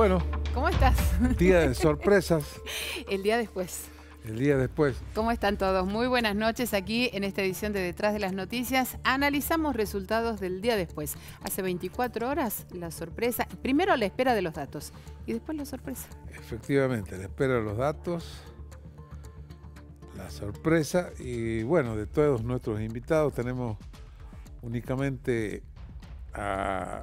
Bueno. ¿Cómo estás? Día de sorpresas. El día después. El día después. ¿Cómo están todos? Muy buenas noches aquí en esta edición de Detrás de las Noticias. Analizamos resultados del día después. Hace 24 horas la sorpresa. Primero la espera de los datos y después la sorpresa. Efectivamente, la espera de los datos, la sorpresa y bueno, de todos nuestros invitados tenemos únicamente a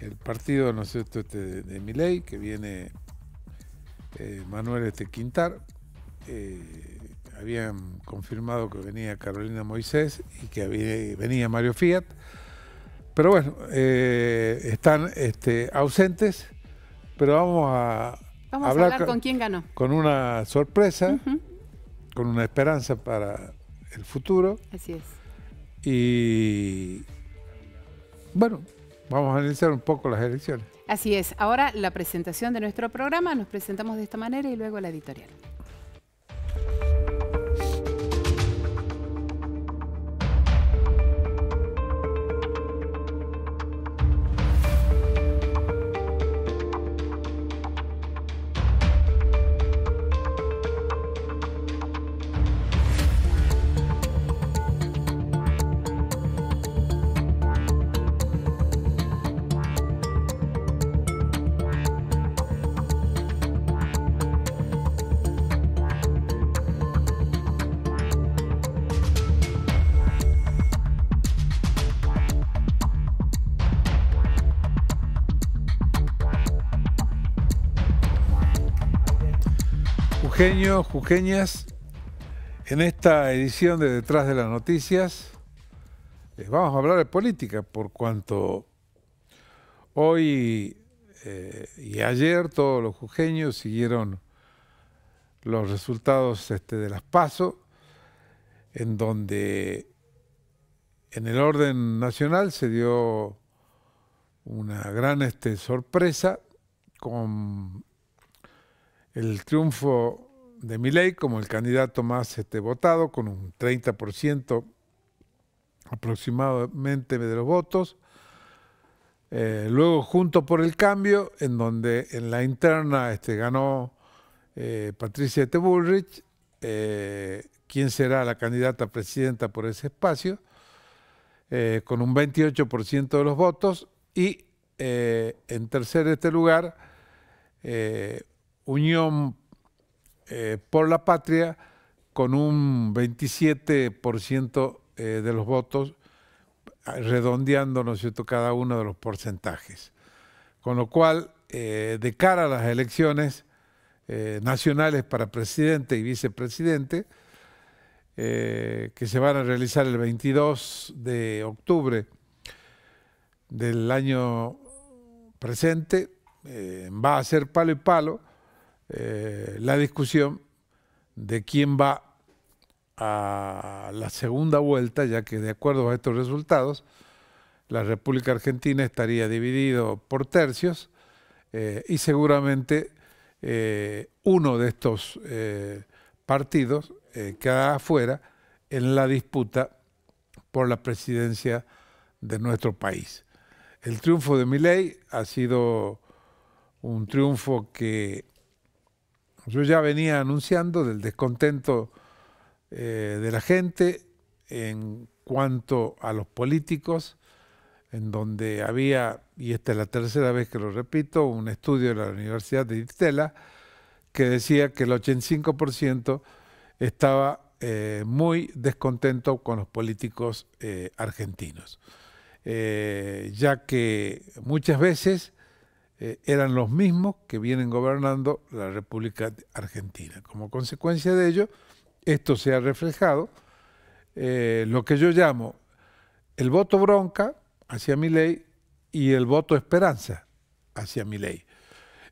el partido, ¿no este de, de Miley, que viene eh, Manuel este Quintar. Eh, habían confirmado que venía Carolina Moisés y que venía Mario Fiat. Pero bueno, eh, están este, ausentes, pero vamos a, vamos hablar, a hablar con, quién ganó. Con una sorpresa, con una esperanza para el futuro. Así es. Y bueno, Vamos a analizar un poco las elecciones. Así es. Ahora la presentación de nuestro programa. Nos presentamos de esta manera y luego la editorial. Jujeños, jujeñas, en esta edición de Detrás de las Noticias les eh, vamos a hablar de política, por cuanto hoy eh, y ayer todos los jujeños siguieron los resultados este, de las PASO, en donde en el orden nacional se dio una gran este, sorpresa con el triunfo de ley como el candidato más este, votado, con un 30% aproximadamente de los votos. Eh, luego Junto por el Cambio, en donde en la interna este, ganó eh, Patricia T. Bullrich, eh, quien será la candidata presidenta por ese espacio, con un 28% de los votos. Y en tercer este lugar, Unión eh, por la patria con un 27% eh, de los votos, redondeando, ¿no cada uno de los porcentajes. Con lo cual, eh, de cara a las elecciones nacionales para presidente y vicepresidente, que se van a realizar el 22 de octubre del año presente, va a ser palo y palo, eh, la discusión de quién va a la segunda vuelta, ya que de acuerdo a estos resultados, la República Argentina estaría dividido por tercios eh, y seguramente eh, uno de estos partidos queda afuera en la disputa por la presidencia de nuestro país. El triunfo de Milei ha sido un triunfo que yo ya venía anunciando del descontento eh, de la gente en cuanto a los políticos, en donde había, y esta es la tercera vez que lo repito, un estudio de la Universidad de Distela que decía que el 85% estaba eh, muy descontento con los políticos eh, argentinos, ya que muchas veces eh, eran los mismos que vienen gobernando la República Argentina. Como consecuencia de ello, esto se ha reflejado, eh, lo que yo llamo el voto bronca hacia mi ley y el voto esperanza hacia mi ley,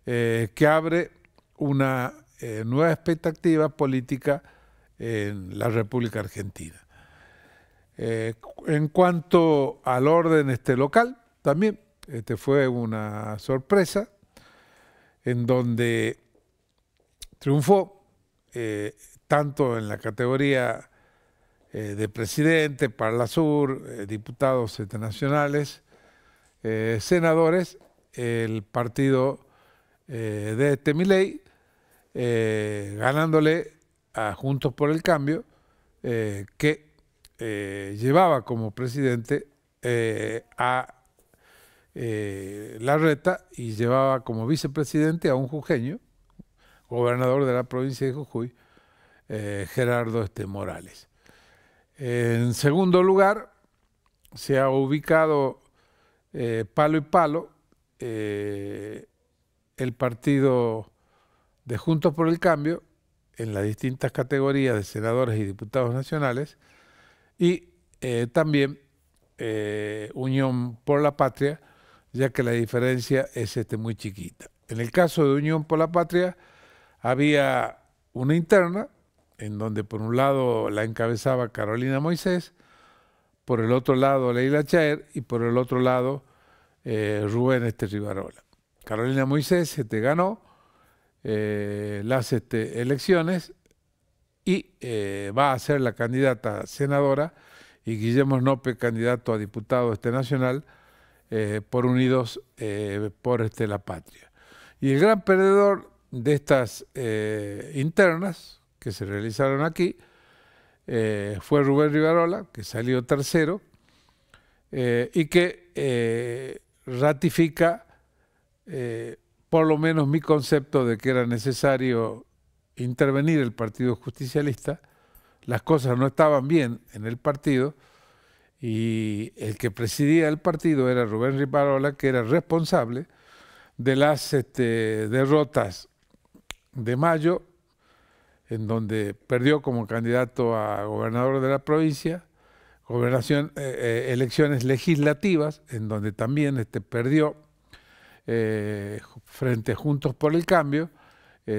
eh, que abre una nueva expectativa política en la República Argentina. en cuanto al orden este, local, también este fue una sorpresa en donde triunfó eh, tanto en la categoría eh, de presidente, para la Sur, eh, diputados internacionales, senadores, el partido de este ganándole a Juntos por el Cambio, que llevaba como presidente a eh, la reta y llevaba como vicepresidente a un jujeño, gobernador de la provincia de Jujuy, eh, Gerardo este, Morales. En segundo lugar, se ha ubicado eh, palo y palo el partido de Juntos por el Cambio en las distintas categorías de senadores y diputados nacionales y también Unión por la Patria, ya que la diferencia es este, muy chiquita. En el caso de Unión por la Patria, había una interna, en donde por un lado la encabezaba Carolina Moisés, por el otro lado Leila Chaer y por el otro lado eh, Rubén este, Rivarola. Carolina Moisés se te ganó eh, las este, elecciones y eh, va a ser la candidata senadora y Guillermo Nope candidato a diputado este nacional eh, por Unidos eh, por este, la Patria. Y el gran perdedor de estas eh, internas que se realizaron aquí fue Rubén Rivarola, que salió tercero y que ratifica por lo menos mi concepto de que era necesario intervenir el Partido Justicialista. Las cosas no estaban bien en el partido y el que presidía el partido era Rubén Riparola, que era responsable de las este, derrotas de Mayo, en donde perdió como candidato a gobernador de la provincia, eh, eh, elecciones legislativas, en donde también este, perdió eh, frente Juntos por el Cambio,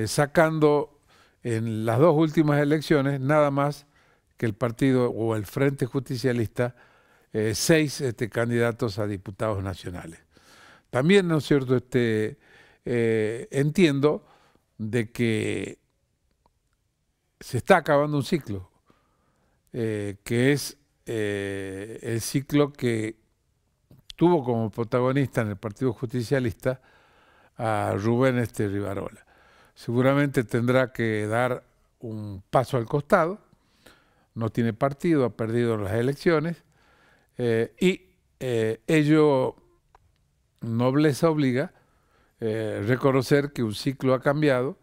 sacando en las dos últimas elecciones nada más que el partido o el Frente Justicialista eh, seis este, candidatos a diputados nacionales. También, ¿no es cierto?, este, eh, entiendo de que se está acabando un ciclo, eh, que es el ciclo que tuvo como protagonista en el Partido Justicialista a Rubén este, Rivarola. Seguramente tendrá que dar un paso al costado, no tiene partido, ha perdido las elecciones, eh, y eh, ello, nobleza obliga, eh, reconocer que un ciclo ha cambiado,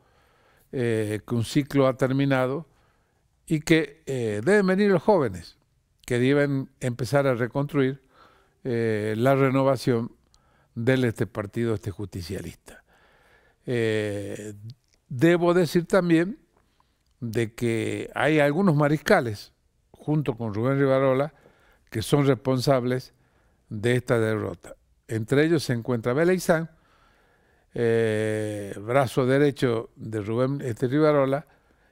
eh, que un ciclo ha terminado y que deben venir los jóvenes, que deben empezar a reconstruir la renovación de este partido, este justicialista. debo decir también de que hay algunos mariscales, junto con Rubén Rivarola, que son responsables de esta derrota. Entre ellos se encuentra Beleizán, eh, brazo derecho de Rubén este, Rivarola,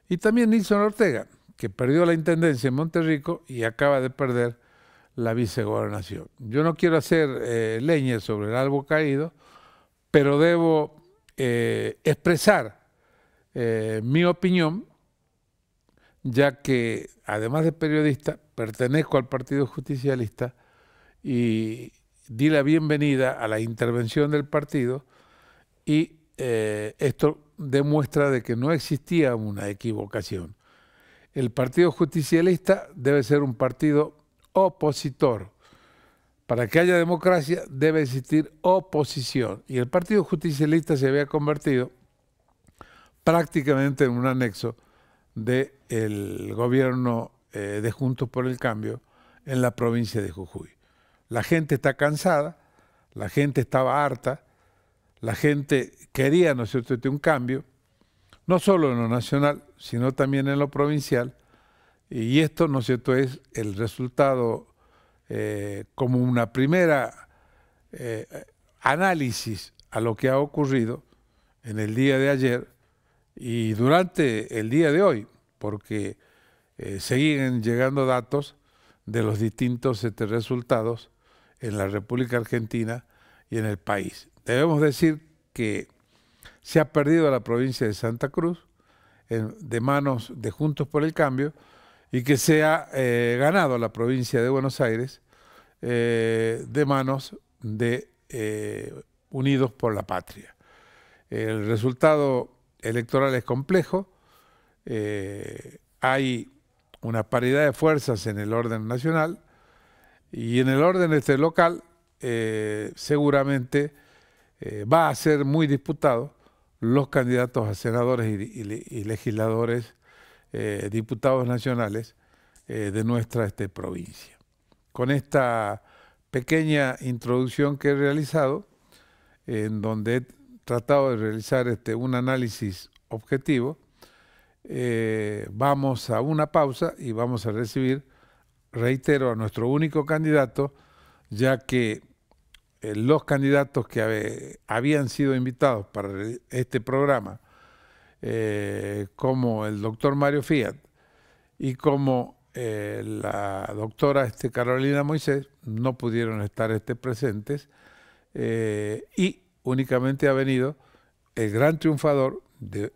y también Nilson Ortega, que perdió la intendencia en Monterrico y acaba de perder la vicegobernación. Yo no quiero hacer leñas eh, leña sobre el algo caído, pero debo eh, expresar mi opinión ya que además de periodista, pertenezco al Partido Justicialista y di la bienvenida a la intervención del partido y eh, esto demuestra de que no existía una equivocación. El Partido Justicialista debe ser un partido opositor. Para que haya democracia debe existir oposición. Y el Partido Justicialista se había convertido prácticamente en un anexo del gobierno eh, de Juntos por el Cambio en la provincia de Jujuy. La gente está cansada, la gente estaba harta, la gente quería, ¿no este, un cambio, no solo en lo nacional, sino también en lo provincial, y esto, ¿no es cierto?, es el resultado eh, como una primera eh, análisis a lo que ha ocurrido en el día de ayer, y durante el día de hoy, porque eh, siguen llegando datos de los distintos este, resultados en la República Argentina y en el país. Debemos decir que se ha perdido la provincia de Santa Cruz de manos de Juntos por el Cambio y que se ha eh, ganado la provincia de Buenos Aires eh, de manos de Unidos por la Patria. El resultado electoral es complejo, eh, hay una paridad de fuerzas en el orden nacional y en el orden este local eh, seguramente eh, va a ser muy disputado los candidatos a senadores y, legisladores, diputados nacionales de nuestra este, provincia. Con esta pequeña introducción que he realizado, en donde tratado de realizar este, un análisis objetivo. Eh, vamos a una pausa y vamos a recibir, reitero, a nuestro único candidato, ya que eh, los candidatos que habían sido invitados para este programa, eh, como el doctor Mario Fiat y como la doctora este, Carolina Moisés no pudieron estar este, presentes y únicamente ha venido el gran triunfador de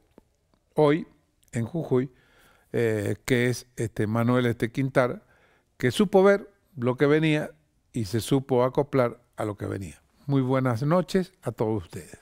hoy en Jujuy, eh, que es este Manuel este Quintar, que supo ver lo que venía y se supo acoplar a lo que venía. Muy buenas noches a todos ustedes.